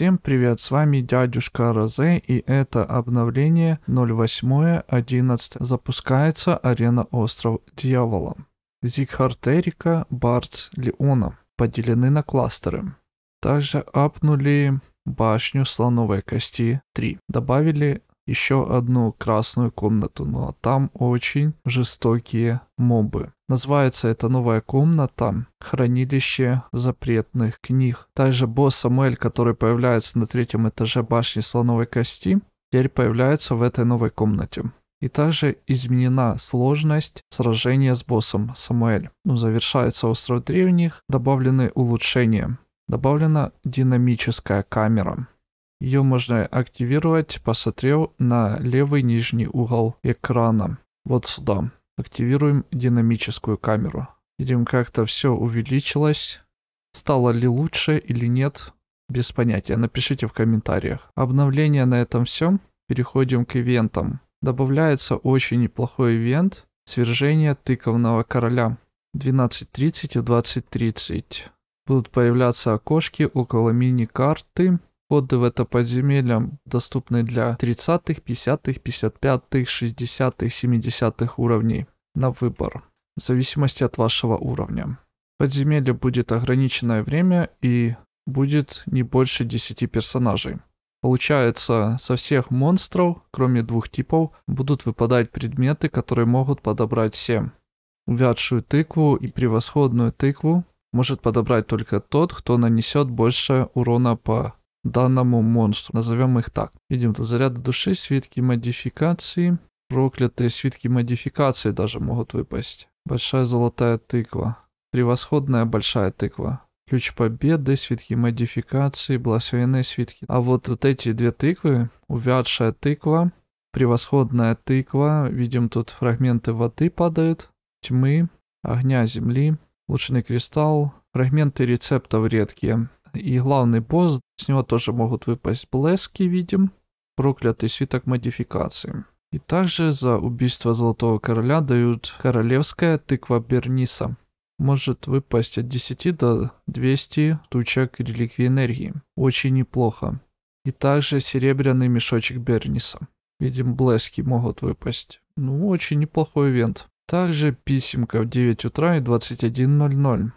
Всем привет, с вами дядюшка Розе и это обновление 08.11 запускается арена Остров Дьявола. Зигхартерика, Барц, Леона поделены на кластеры. Также апнули башню слоновой кости 3. Добавили еще одну красную комнату, но там очень жестокие мобы. Называется эта новая комната «Хранилище запретных книг». Также босс Самуэль, который появляется на третьем этаже башни Слоновой Кости, теперь появляется в этой новой комнате. И также изменена сложность сражения с боссом Самуэль. Ну, завершается остров древних, добавлены улучшения. Добавлена динамическая камера. Ее можно активировать, посмотрев на левый нижний угол экрана. Вот сюда. Активируем динамическую камеру. Видим, как-то все увеличилось. Стало ли лучше или нет, без понятия. Напишите в комментариях. Обновление на этом все. Переходим к ивентам. Добавляется очень неплохой ивент. Свержение тыковного короля. 12.30 и 20.30. Будут появляться окошки около мини-карты Входы в это подземелье доступны для 30-х, 50-х, 55-х, 60-х, 70-х уровней на выбор, в зависимости от вашего уровня. Подземелье будет ограниченное время и будет не больше 10 персонажей. Получается, со всех монстров, кроме двух типов, будут выпадать предметы, которые могут подобрать 7. Увядшую тыкву и превосходную тыкву может подобрать только тот, кто нанесет больше урона по данному монстру. Назовем их так. Видим тут заряды души свитки модификации Проклятые свитки модификации даже могут выпасть. Большая золотая тыква. Превосходная большая тыква. Ключ победы, свитки модификации, благословенные свитки. А вот, вот эти две тыквы, увядшая тыква, превосходная тыква. Видим тут фрагменты воды падают, тьмы, огня земли, лучный кристалл, фрагменты рецептов редкие. И главный босс с него тоже могут выпасть блески, видим. Проклятый свиток модификации. И также за убийство Золотого Короля дают королевская тыква Берниса. Может выпасть от 10 до 200 тучек реликвии энергии. Очень неплохо. И также серебряный мешочек Берниса. Видим, блески могут выпасть. Ну, очень неплохой ивент. Также писемка в 9 утра и 21.00.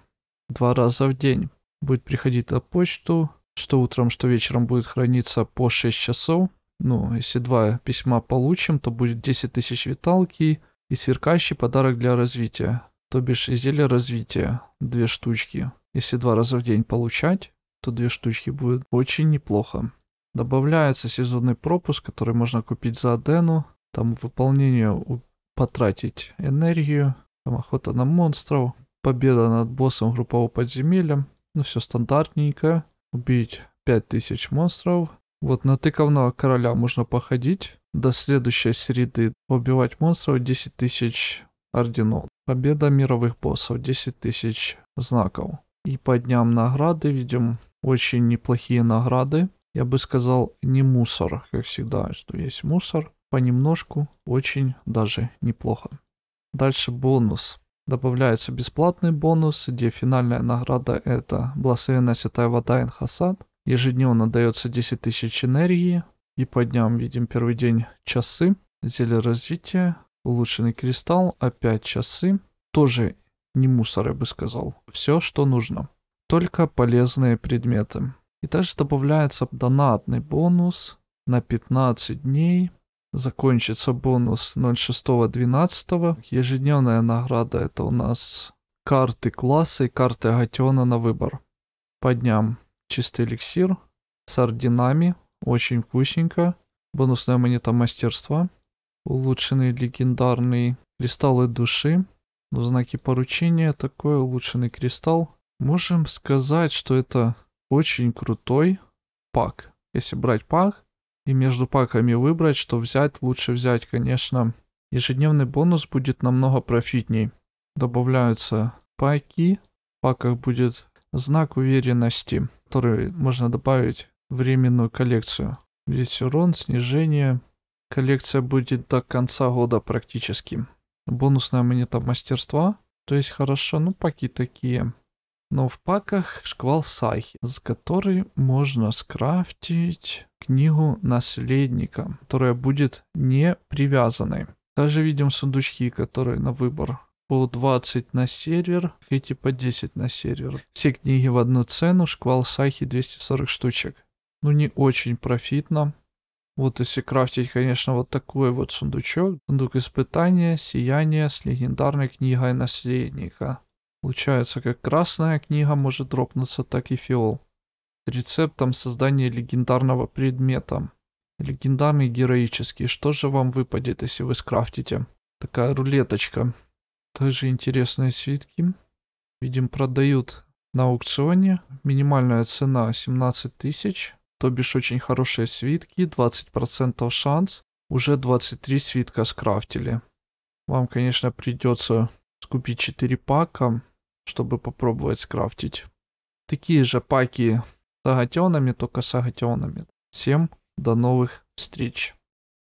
Два раза в день. Будет приходить на почту что утром, что вечером будет храниться по 6 часов. Ну, если два письма получим, то будет 10 тысяч виталки и сверкающий подарок для развития, то бишь изделие развития, две штучки. Если два раза в день получать, то две штучки будет очень неплохо. Добавляется сезонный пропуск, который можно купить за Адену, там выполнение потратить энергию, там охота на монстров, победа над боссом группового подземелья, ну все стандартненько убить 5000 монстров. Вот на тыковного короля можно походить. До следующей среды убивать монстров 10 тысяч орденов. Победа мировых боссов 10 тысяч знаков. И по дням награды видим очень неплохие награды. Я бы сказал, не мусор, как всегда, что есть мусор. Понемножку, очень даже неплохо. Дальше бонус. Добавляются бесплатные бонусы, где финальная награда это Благословенная Святая Вода Инхасад. Ежедневно дается 10 тысяч энергии. И по дням видим первый день часы, зелье развития, улучшенный кристалл, опять часы. Тоже не мусор, я бы сказал. Все, что нужно. Только полезные предметы. И также добавляется донатный бонус на 15 дней – закончится бонус 06.12. Ежедневная награда это у нас карты класса и карты Агатиона на выбор. По дням чистый эликсир с орденами, очень вкусненько. Бонусная монета мастерства, улучшенный легендарный кристаллы души, но знаки поручения, такой улучшенный кристалл. Можем сказать, что это очень крутой пак. Если брать пак, и между паками выбрать, что взять, лучше взять, конечно. Ежедневный бонус будет намного профитней. Добавляются паки. В паках будет знак уверенности, который можно добавить в временную коллекцию. Здесь урон, снижение. Коллекция будет до конца года практически. Бонусная монета мастерства. То есть хорошо, ну паки такие. Но в паках шквал сахи, с которой можно скрафтить книгу наследника, которая будет не привязанной. Также видим сундучки, которые на выбор по 20 на сервер, эти по 10 на сервер. Все книги в одну цену, шквал сахи 240 штучек. Ну не очень профитно. Вот если крафтить, конечно, вот такой вот сундучок. Сундук испытания, сияние с легендарной книгой наследника. Получается, как красная книга может дропнуться, так и фиол. Рецептом создания легендарного предмета. Легендарный героический. Что же вам выпадет, если вы скрафтите? Такая рулеточка. Также интересные свитки. Видим, продают на аукционе. Минимальная цена 17 тысяч. То бишь очень хорошие свитки. 20% шанс. Уже 23 свитка скрафтили. Вам, конечно, придется скупить 4 пака чтобы попробовать скрафтить. Такие же паки с агатионами, только с агатионами. Всем до новых встреч.